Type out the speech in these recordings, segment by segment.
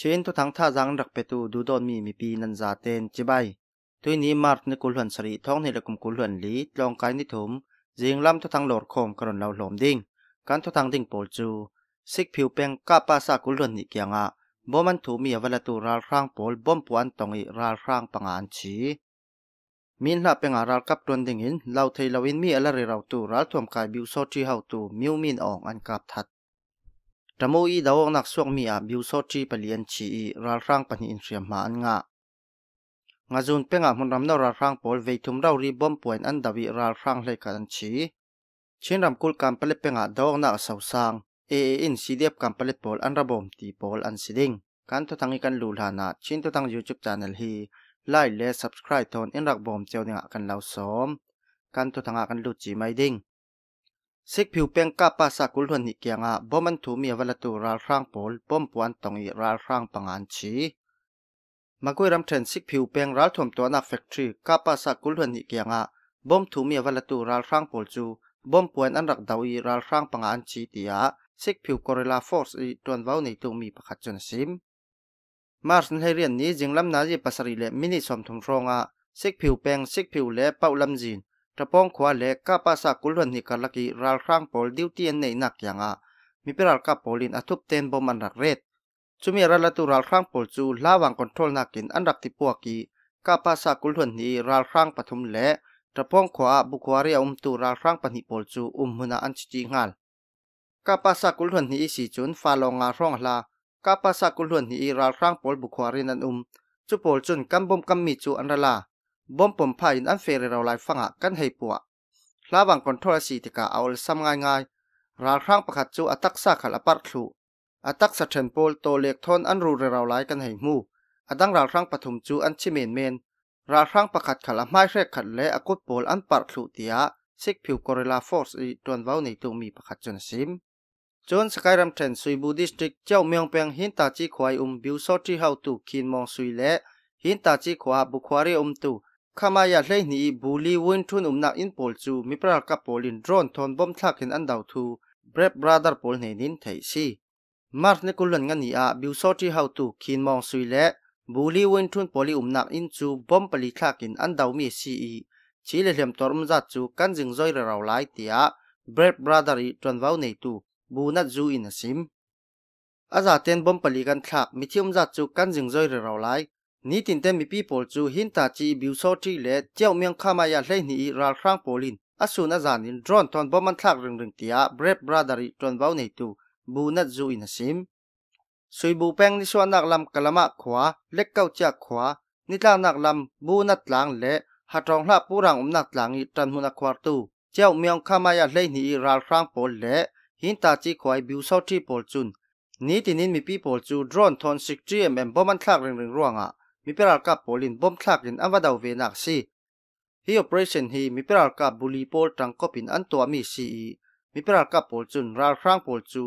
เชนทุทังท่าจังรักเปตูดูดอนมีมีปีนันจาเตนจีใบตุยนี้มาร์ในกุลหวนสรีท้องในระกุมกุลหวนลีลองกายนิถมยิงลำทุทังหลอดคมกรนเหาหลอมดิ้งการทุทังดิ้งโปลจู ซิกผิวเป่งก้าป้าซากุลหวนนิเกียงะบ่มันถูมีอวลตูราลร่างโปลบ่มปวนตองอีราลร่างปังอันชีมีนหลาเป็นอาราลกับตวนดิ่งหิน เราเทลวินมีอะไรเราตูรัลทวมกายบิวโซจีเฮาตูมิวมินอองอันกับทัดตำโอ้ดาวนักสวกมีอาบิวโซจีเปลี่ยนชีรัลรังปัญญินเสียมานงะงาจุนเป็งอาหุ่นรำนารัลรังปอลเวทุมเราริบอมป่วยอันดาวิรัลรังเลกันชีชินรำกุลการเปลี่ยนเป็งอาดาวนักสาวสังเอเอินสีเดียบการเปลี่ยนปอลอันระบมตีปอลอันสิดิงการทุ่งอีกันลูลานะชินทุ่งยูทูบชานัลฮีไลค์และสับสไครต์ทอนอินรักบอมเจ้าเนี่ยกันเล่าซ้อมการทุ่งอากันลูจีไม่ดิงสิกผิวเปียงกาปาสากุลหวนหิเกียงอะบ่มันถูมีวัลตูราร่างโปลป้อมปวนตองอีราร่างปังอันชีมากุยรำเทนสิกผิวเปียงรัลถมตัวนักแฟกทรีกาปาสากุลหวนหิเกียงอะบ่มถูมีวัลตูราร่างโปลจูบ่มปวนอันรักดาวีราร่างปังอันชีตอยะสิกผิวกอริลาฟอร์สอีตวนวาวในตูมีประคัดจนซิม มาร์สในเรียนนี้จึงลำนาจีปัสรีเลมินิสมทุมรองอะสิกผิวเปียงสิกผิวเล่เป้าลำจีนจะป้องขวาเล็กกาปัสกุลนิกาลกิรัลครั้งปอลดิวตีนในนักยังอ่ะมีเปรัลกับปอลินอทุบเตนบอมันรักเรดจุมีรัลตุรัลครั้งปอลจูลาวังคอนโทรลนักกินอันรักที่พวกีกาปัสกุลนนีรัลครั้งปฐมเละจะป้องขวาบุควาเรียอุมตุรัลครั้งปนิปอลจูอุมหุนาอันจิงาลกาปัสกุลนนีสีจุนฟาลงอาร่องลากาปัสกุลนนีรัลครั้งปอลบุควาเรนันอุมจุปอลจุนกัมบอมกัมมีจูอันรลาบอมปมพายนอันเฟรเราายฟังหะกันให้ปัวลาบังคอนโทรสีติกาเอาซ้ำง่ายง่าย ราครั้งประคัตจูอัตักซาขัลปัตลูอัตักสะเทนโปลโตเล็กทนอันรูเราายกันให้มู่อตังราครั้งปฐุมจูอันชิเมนเมน ราครั้งประคัตขัลไม้เรกขัดและอกุดโปลอันปัตลูเตียซิกผิวกอริลาฟอร์สอีตวนว้าในตัวมีประคัตจนซิมจนสกายรัมเทนซุยบูดิสติกเจ้าเมืองเปียงหินตาจีควายอุมบิวซอที่เฮาตูคินมองซุยและหินตาจีควาบุควารอุมตูขามายาเล่นี้บุลีวินทุนอุมนักอินโอลจูมีปรากับโพลินดรอนทอนบอมทักเห็นอันดาวทูเบรบบราดาร์โพลเนนินไทซีมาร์นนกุลันงันนี้อาบิวโซที่เฮาตูคินมองสุยและบุลีวินทุนโพลีอุมนักอินจูบอมปลีทักเห็นอันดาวมีซีอีชีเลเหลียมตอรมจัดจูกันจึงจอยเราไลายเตียเบรบบราดารีจนวาวในตูบูนัดจูอินซิมอาจาเต้นบอมปลีกันทักมีเที่มจัดจูกันจึงจอยเราไลายนี่ตินเต็มมีปีโปลจูหินตาจีบิวโซทีเล่เจ้าเมียงข้ามายาเล่นีรัลครั้งโปลินอาสูนาจานินรอนตอนบ่มันทักเรึงเรึงเตียเบรดบราดาริตอนเบาในตูบูนัดจูอินซิมสุยบูแปงนิสวนักลำกะละมะขวาเล็กเก้าจากขวานิตานักลำบูนัดหลังเล่ฮัดรองหลาปูรังอมนัดหลังอีตันมุนักควาตู่เจ้าเมียงข้ามายาเล่นีรัลครั้งโปลเล่หินตาจีควายบิวโซทีโปลจุนนี่ตินินมีปีโปลจูดรอนทอนสิกจีเอ็มบ่มันทักรึงรึงร่วงอ่ะมิปรากับโพลินบอมทักยินอวดาวเวนักซีฮีโอเปอเรชันฮีมิปรากับบุลีโพลตังกบินอันตัวมีซีมิปรากับโพลจุนราครังโพลจู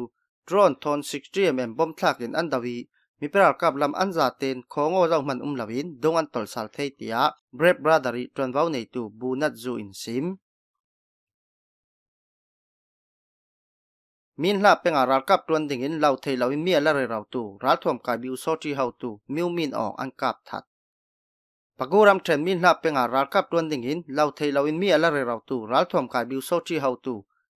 ดรอนทอนซิกเตรียมเอมบอมทักยินอันดาวีมิปรากับลำอันจาเตนของโอเจ้ามันอุ้มลาวินดงอันตอลซาเทียเบรฟบราดอรีทรอนวาวเนตัวบูนัตจูอินซิมมินลาเป็นอารักับตัวถึงเห็นเราเทเราเมียและเราตูรัฐทอมกายบิวโซที่เฮาตูมิวมินออกอันกับถัดปะกูรัมเทนมินลาเป็นอารักับตัวถึงเห็นเราเทเราเมียและเราตูรัฐทอมกายบิวโซที่เฮาตู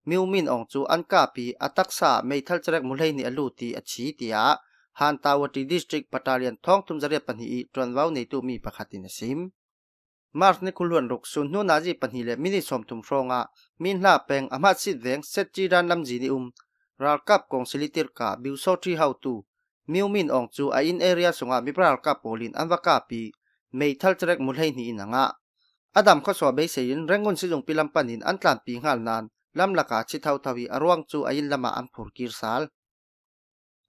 มิวมินออกจูอันกาปีอัตักษาไม่ทัลจริกมุเลนิอลูตีอัชีติอาฮันตาวดีดิสตริกปัตาเลียนท้องทุมจเรียปัญหีตรวนว่าในตัวมีประคตินซิมมาร์สในคุลวนรุกซุนนูนาจีปัญหีเลมินิสมทุมโรงอมินลาเป็นอามาสิดเวงเซจีรันลำจีนิอุม ral kap kong silitir ka biu so tri how tu miu min ong chu a in area sunga mi pral kap polin anwa ka pi mei thal trek mul hei ni inanga adam kho so be sein rengun si jong pilam panin an tlan pi ngal nan lam laka chi thau thawi arwang chu a in lama an phur kir sal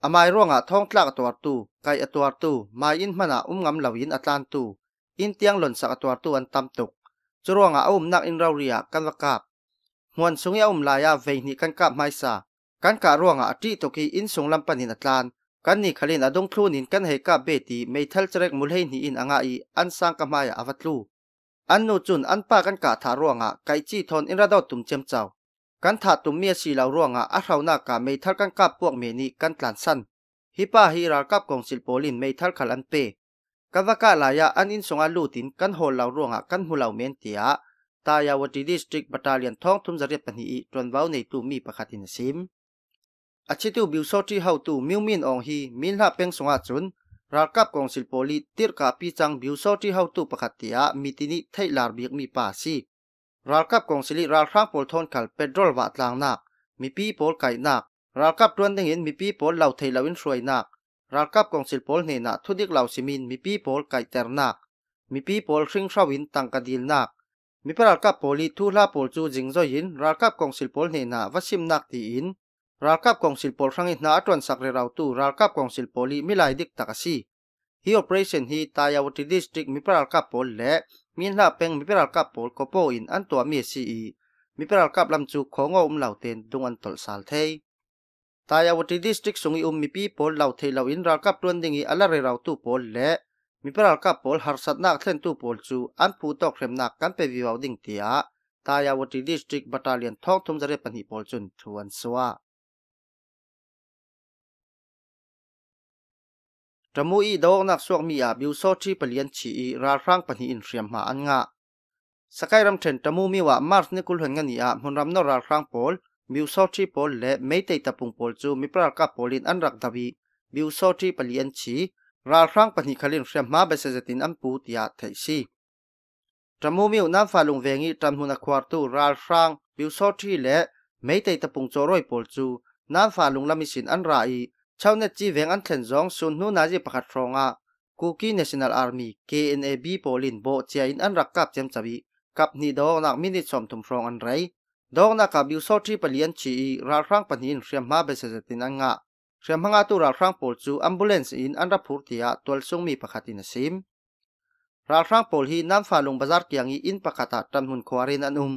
amai ronga thong tlak atwar tu kai atwar tu mai in mana umngam lawin atlan tu in tiang lon sak atwar tu an tam tuk churonga um nak in rawria kan wakap หวนสุงยาอุมลายาเวนี่กันกับไมซากันกะร่วงอ่ะจีตุกีอินสงลำปันินตะลานกันนี่ขลินอดงครูนินกันเฮกาเบตีไม่ทัลจเรกมุลเฮนีอินอ่างอีอันสร้างกมายาอวัตลูอันนูจุนอันป้ากันกะถาร่วงอ่ะไกจีทอนอินระดอตุมเจมเจ้ากันถาตุมเมียสีเหล่าร่วงอ่ะอัคราวนากะไม่ทัลกันกับพวกเมนีกันตลานสั้นฮิป้าฮิรากับกองสิลปลินไม่ทัลขลันเปกันวกะลายาอันอินสงอลูตินกันโหเหล่าร่วงอ่ะกันหูเหล่าเมนเตียตายาวดีดิสตริกบัตรเลียนท้องทุ่มจะเรียบปนีอีอนว้าในตูมีประคตินซิมอาชีพบิวโซทีเฮาตูมิวมินองฮีมินฮาเป็งสงอาจุนรักกับกองสิลโปลิติรกาพีจังบิวโซทีเฮาตูปกติอามิตินิเทลาร์บีกมีปาซีรักกับกองสิลิรักครั้งปอลทอนกัลเปโดรลวัตลางนักมีปีปอลไก่นักรักกับรวนด้งเห็นมีปีปอลเหล่าเทลาวินสวยนักรักกับกองสิลโปลเนนักทุดิกเหล่าซิมินมีปีปอลไก่เตอร์นักมีปีปอลซิงชาวินตังกดีลนักมีปรักกับโปลิทูลาปอลจูจิงโซยินรักกับกองสิลโปลเนน่าวัชิมนักตีอินรัลกับกองสิลปอลครั้งนี้น่าตรวนสักเราตูรัลกับกองสิลปอลีมิลายดิกตักซีฮีโอเปอเรชั่นฮีตายาวติดิสติกมิปรัลกับปลและมีนลาเป็งมิปรัลกับปลก็โปอินอันตัวมีซีมิปรัลกับลำจุกของอุ้มเหล่าเตนดวงอันตลสาลเทยตายาวติดิสติกสุงอุ้มมิปีปอลเหล่าเทยเหล่าอินรัลกับตรวจดึอีอัลเลาร์เราตูปลและมิปรัลกับปลหาร์สัตนักเซนตู่ปลจูอันผู้ตอกเข็มนักกันไปวิวาดิ้งเตียตายาวติดิสติกบัตรเลียนทอกทุ่มจะเรียกปนีปลจนทวนสวาจมูอีดอกนักสวกมีอาบิวโซที่เปลี่ยนชีอราร่างปนิอินเรียมมาอันงะสกายรำเทนจมูมีว่ามาร์สนิคุลเห็นงันอีอาบุนรำนราร่างโพลบิวโซที่โพลและไม่เตยตะปุงโพลจูมีปรากฏโพลินอันรักดับีบิวโซที่เปลี่ยนชีราร่างปนิคลินเรียมมาเบสเซตินอันปูติยาเทซีจมูมีน้ำฟ้าลุงเวงีจำันหุนควาตูราร่างบิวโซที่และไม่เตยตะปุงโจรอยโพลจูน้ำฟ้าลุงลามิสินอันไรชาวเน็ตจีเวงอันเซนจงซุนหูนาจีประคัดรองอ่ะกูกี้ National Army KNAB โปลินโบเจียอินอันรักกับเจมจับีกับนี่ดองนักมินิสชมทุมฟรองอันไรดองนักกับบิวโซทรีปเลียนชีราครั้งปนินเรียมมาเบสเซตินังอ่ะเรียมหงาตุราครั้งโปลจูอัมบูเลนซ์อินอันรับผู้ที่อ่ะตัวซุงมีประกาศดินซิมราครั้งโปลฮีน้ำฟ้าลงบาซาร์กียงอีอินประกาศตัดมุนควารินอันอุม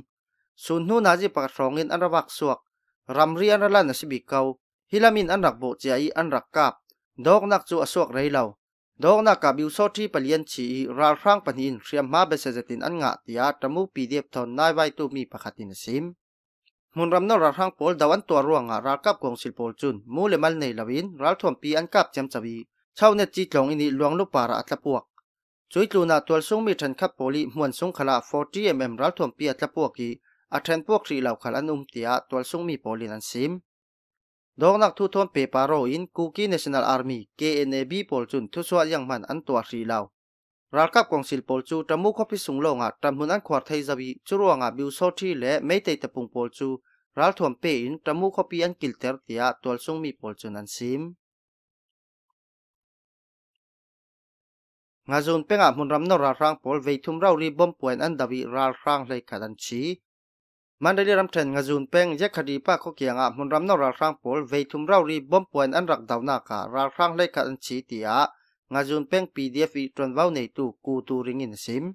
ซุนหูนาจีประคัดรองอินอันรักสวกรำเรียนรัลันนสิบิเกาฮิลามินอันรักโบเจียอันรักกับดอกนักจูอสวกไรเหล่าดอกนักกับิวโซที่เปลี่ยนชีราครั้งปนินเรียมมาเบสเซตินอันงะติยาตมูปีเดียบทนนายไว้ตูมีปะคตินซิมมุนรำนราครั้งโพลดาวันตัวร่วงอะรากับกองสิลโปลจุนมูเลมันในลาวินรัลทวมปีอันกับเจมจวีเช่าเนจีจงอินิลวงลูกปาระอัตละปวกจุยจูนาตัวสูงมีทันขับโพลีมวนสูงขลา 40mm รัลทวมปีอัตละปวกีอัเทนพวกสีเหล่าขลันอุมเตียตัวสูงมีโพลีนันซิมดองนักทุทอนเปปาโรอินกูกี้เนชั่นแนลอาร์มี KNAB ปอลจุนทุสวะยังมันอันตัวรีลาวรากับกองสิลปอลจูตามูคพิสุงลงอ่ะตามุนอันขวรไทยจวิจรวงอ่ะบิวโซทีและไม่เตตะปุงปอลจูรัลทวมเปอินตามูคพิอันกิลเตอร์ติยาตัวซุงมีปอลจุนันซิมงาจุนเป็งอ่ะมุนรำนรารังปอลเวทุมเรารีบอมป่วนอันดบวิรารังเลยขัดันชีมันได้รบเทรนงาจูนเป้งแยกคดีป้าขขอเกียงอ่ะมันรำนอราครังงปลเวทุมเร่ารีบอมป่วนอันรักดาวนาคาราครังเลขันชีตอยะงาจูนเป้งปีเดียฟีตรนว้าในตู้กูตูริงินซิม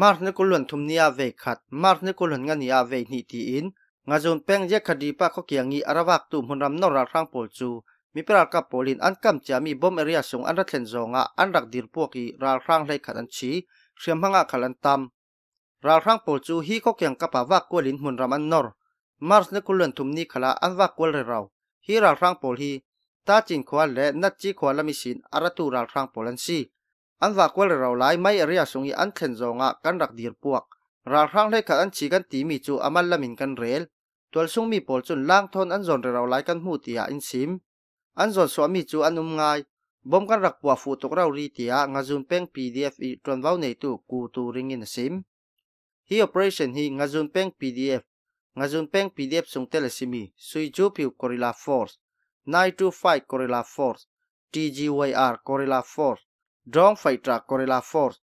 มาร์นกุลวนทุมเนียเวขัดมาร์นกุลวนงานียเวนีตีอินงาจูนเป้งแยกคดีป้าขขอเกียงอีอารวักตูมันรำนอราครังงปลจูมีปรากับปลินอันกำจะมีบอมเอเรียสงอันรักเทนจงอ่ะอันรักดิรพวกีราครังเลขันชีเชื่อมหังอขลขันตัมราครั้งปูจูฮีก็เกี่ยงกับปวักกวลินมุนรามันนอร์มาร์สนกุลเลนทุมนี้ขลาอันวักกวลเราฮีราครั้งปูฮีตาจินควาและนัดจีควาลมิสินอารัตูราครั้งปูลันซีอันวักกวลเราหลายไม่เรียสงอีอันเทนจงะกันรักดีรพวกราครั้งเลขัดอันชีกันตีมีจูอามันละมินกันเรลตัวซุงมีปูจุนล่างทนอันจนเราหลายกันหูตียอินซิมอันจนสวมีจูอันอุมงายบ่มกันรักปวกฟูตกเราลีเตียงาจุนเป้งีดีเอฟอีตรนเว้าในตู้กูตูริงินซิม hi operation hi ngazun peng pdf ngazun peng pdf sung tele simi sui chu piu gorilla force 925 gorilla force tgyr gorilla force drong fighter gorilla force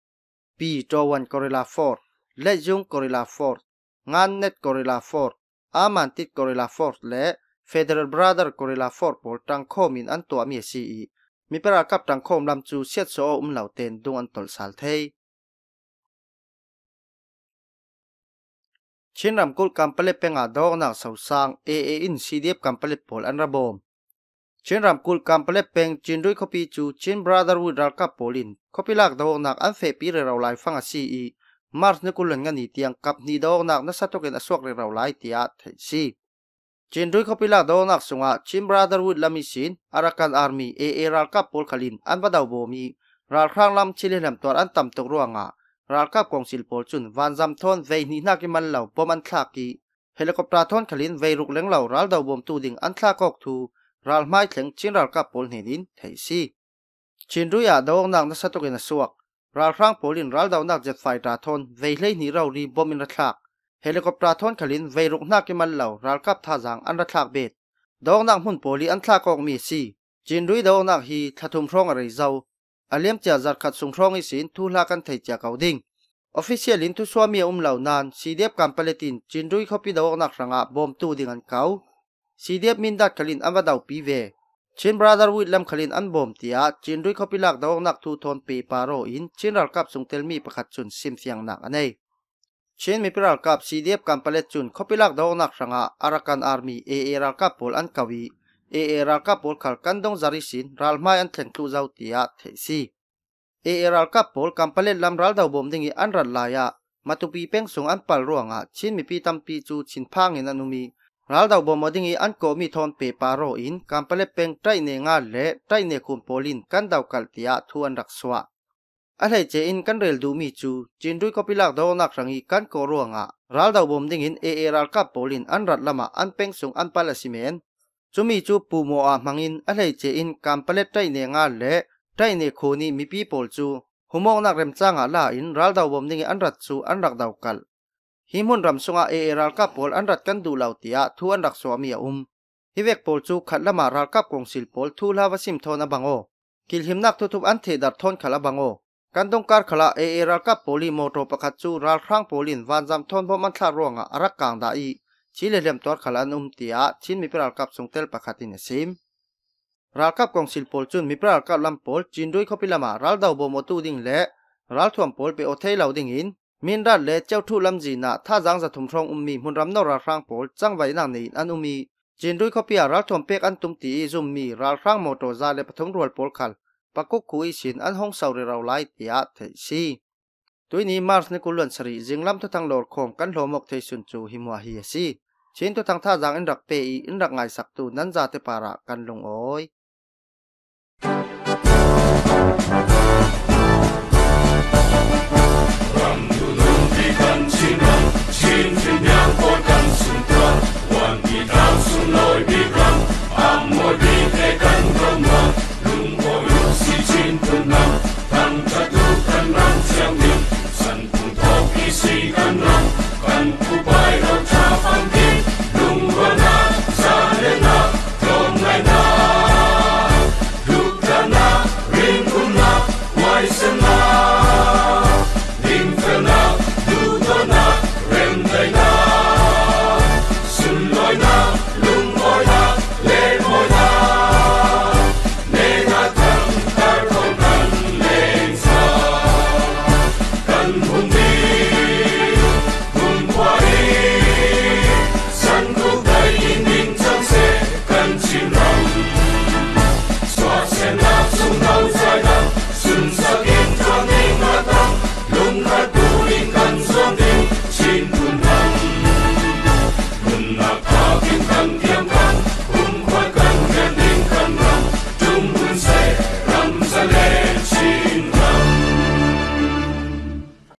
p 1 gorilla force lejung gorilla force ngan net gorilla force amantit gorilla force le federal brother gorilla force bol tang khom in an to mi si mi para kap tang khom lam chu set so um lau ten dung an tol sal thei เช่นรำกุลกัมเปลเป็งอาดอกนักสาวสางเอเออินซีเดียบกัมเปลปอลอันระบมเช่นรำกุลกัมเปลเป็งจินด้วยขปีจูเช่นบราดอร์วูดรักับโปลินขปีลักดอกนักอันเฟปีเรเราไลฟังอาซีอีมาร์สนกุลงันนีเตียงกับนีดอกนักนัสตุเกนอสวกเรเราไลเตียเทซีจินด้วยขปีลักดอกนักสงะจินบราดอร์วูดลามิชินอารักันอาร์มีเอเอรัลกับโปลคาลินอันบัดาวโบมีรัลครั้งลำชิเลนำตัวอันต่ำตกร่วงอ่ะรากับกองสิลโปจุนวันจำทนเวนีนากิมันเหล่าปมันทากีเฮลิคอปเตอร์ทนขลินเวรุกเลงเหล่ารัลดาวบมตูดิงอันทากอกทูรัลไม่ถึงจินรักับปลเฮนินเทซีจินรุยาดาวนักนัสตุกินสวกรัลครั้งปอลินรัลดาวนักเจ็ดไฟตราทนเวเลนีเรารีบอมินรัากเฮลิคอปเตอร์ทนขลินเวรุกนากิมันเหล่ารัลกับท่าจางอันรัากเบ็ดดาวนักหุ่นปอลิอันทากอกมีซีจินรุยดาวนักฮีทัตุมพร้องอะไรเจ้าอาเลียมจะจัดขัดสงครองอิสินทุลากันไทยจะเกาดิ้งออฟฟิเชียลินทุสวามีอุ้มเหล่านานซีเดียบการปาเลตินจินรุยเข้าพิดาวนักสังอาบอมตูดิ้งกันเขาซีเดียบมินดัดขลินอันวาดาวพีเวเชินบราดาร์วิลเลมขลินอันบอมตียจินรุยเข้าพิลักดาวนักทูทอนปีปารอินชนรัลกับสงเตลมีประคัดจุนซิมเซียงหนักอันเองชนมีปรัลกับซีเดียบการปาเลตจนเข้าพิลักดาวนักสังอาอารักันอาร์มีเอเอรัลกับบพลันเกาหีเอเอรัลกับปอลขัลกันดงจาริสินรัลมาอันแข่งคลูเจ้าตียาเทซีเอเอรัลกับปอลกัมเปเลตลำรัลดาวบอมดิ่งอันรัลลายะมาตุปีเป้งส่งอันปัลร่วงอ่ะชินมีปีตัมปีจูชินพังเงินอนุมีรัลดาวบอมดิ่งอันโกมีทอนเปปาโรอินกัมเปเลตเป้งไตรเนงาเล่ไตรเนคุมโปลินกันดาวกัลตียาทวนรักสวะอะไรเจอินกันเรลดูมีจูจินดุยก็พิลักดอนักรังอีกันโกร่วงอ่ะรัลดาวบอมดิ่งเอเอรัลกับโอลินอันรัลละมาอันเป้งสงอันปัลสิเมนจุมีจูปูโมอามังอินอะไรเจอินกำเปล็ดใจเนงาเละใจเนโคนีมีปีโปลจูหุมองนักเรมจ้างอาลาอินรัลดาวบมนิงอันรัดจูอันรักดาวกัลฮิมุนรำสุงอาเอเอรัลกับโปลอันรัดกันดูเหล่าเตียทูอันรักสวามีอุมฮิเวกโปลจูขัดละมารัลกับกงสิลโปลทูลาวสิมทอนอบังโอกิลหิมนักทุทุบอันเทดัดทอนขัละบังโอกันต้องการขลาเอเอรักกับโปลีโมโตประคัจูรัลครั้งโปลินวานจำทนพมันทารวงอารักกางดาอีชิเลเลียมตัวขลังอุ้มเตียชินมีปราลกับทรงเตลประขัดินซิมรัลกับกองสิลปอลจุนมีพราลกับลำโพลจินด้วยเขาพิลามารัลดาวโบมตูดิ่งเละรัลถ่วมโพลไปโอเทเหล่าดิ่งหินมินรัลเละเจ้าทุลำจีน่ะท่าจังจะถุมทองอุ้มมีมุนรำนอรัลร่างโพลจังไว้นางนีนอันอุ้มมีจินด้วยเขาพิอารัลถ่วมเป็กอันตุมตีจุมมีรัลร่างโมโตซาเลปฐมรวลปอลขัลปะกุกคุยชินอันห้องเสาเรเราไล่เตียเทซีตัวนี้มาร์สในกุลนสรีจิงลำทุทางหลดคมกันหลอมกเทสุนจูหิมวาฮียซีเช่นทุทางท่าจางอินรักเปอีอินรักไงสักตูนั้นจาเตปาระกันลงโอย